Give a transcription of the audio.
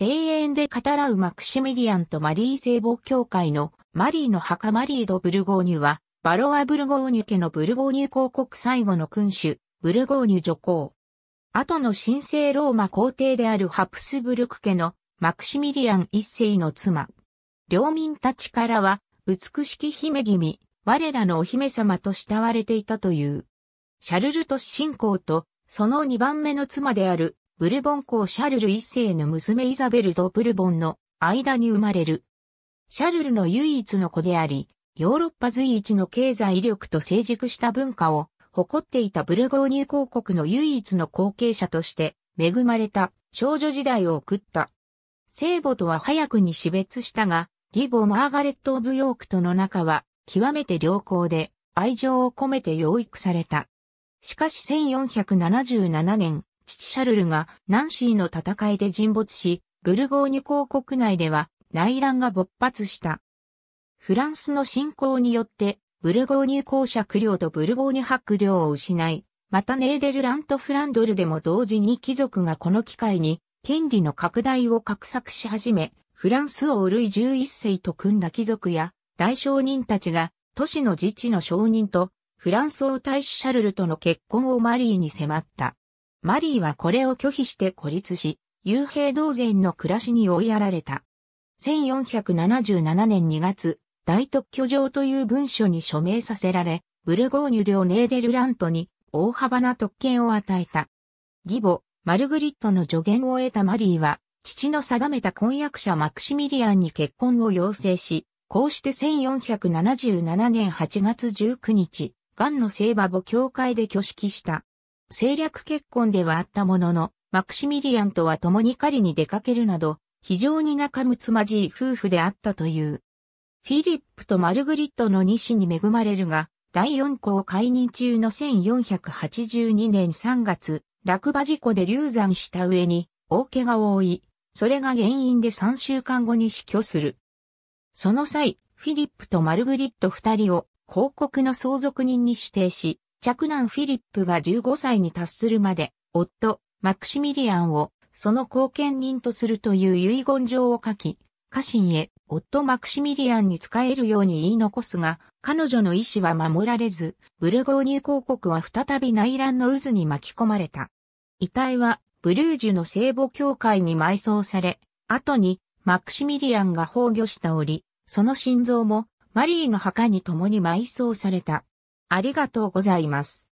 庭園で語らうマクシミリアンとマリー聖母教会のマリーの墓マリード・ブルゴーニュは、バロア・ブルゴーニュ家のブルゴーニュ公国最後の君主、ブルゴーニュ女皇。後の神聖ローマ皇帝であるハプスブルク家のマクシミリアン一世の妻。領民たちからは、美しき姫君、我らのお姫様と慕われていたという。シャルルトス信仰と、その二番目の妻であるブルボン公シャルル一世の娘イザベルとブルボンの間に生まれる。シャルルの唯一の子であり、ヨーロッパ随一の経済力と成熟した文化を誇っていたブルゴーニュ公国の唯一の後継者として恵まれた少女時代を送った。聖母とは早くに死別したが、義母マーガレット・オブ・ヨークとの仲は極めて良好で愛情を込めて養育された。しかし1477年、父シャルルがナンシーの戦いで沈没し、ブルゴーニュ公国内では内乱が勃発した。フランスの侵攻によって、ブルゴーニュ公爵領とブルゴーニュ白領を失い、またネーデルラントフランドルでも同時に貴族がこの機会に権利の拡大を画策し始め、フランスをルイ11世と組んだ貴族や大商人たちが都市の自治の商人とフランス王大使シャルルとの結婚をマリーに迫った。マリーはこれを拒否して孤立し、幽閉同然の暮らしに追いやられた。1477年2月、大特許状という文書に署名させられ、ブルゴーニュ領ネーデルラントに大幅な特権を与えた。義母、マルグリットの助言を得たマリーは、父の定めた婚約者マクシミリアンに結婚を要請し、こうして1477年8月19日、ガンの聖馬母教会で挙式した。政略結婚ではあったものの、マクシミリアンとは共に狩りに出かけるなど、非常に仲睦まじい夫婦であったという。フィリップとマルグリットの二子に恵まれるが、第四項解任中の1482年3月、落馬事故で流産した上に、大怪我を負い、それが原因で3週間後に死去する。その際、フィリップとマルグリット二人を広告の相続人に指定し、着男フィリップが15歳に達するまで、夫、マクシミリアンを、その後見人とするという遺言状を書き、家臣へ、夫マクシミリアンに仕えるように言い残すが、彼女の意思は守られず、ブルゴーニュ公国は再び内乱の渦に巻き込まれた。遺体は、ブルージュの聖母教会に埋葬され、後に、マクシミリアンが崩御した折、その心臓も、マリーの墓に共に埋葬された。ありがとうございます。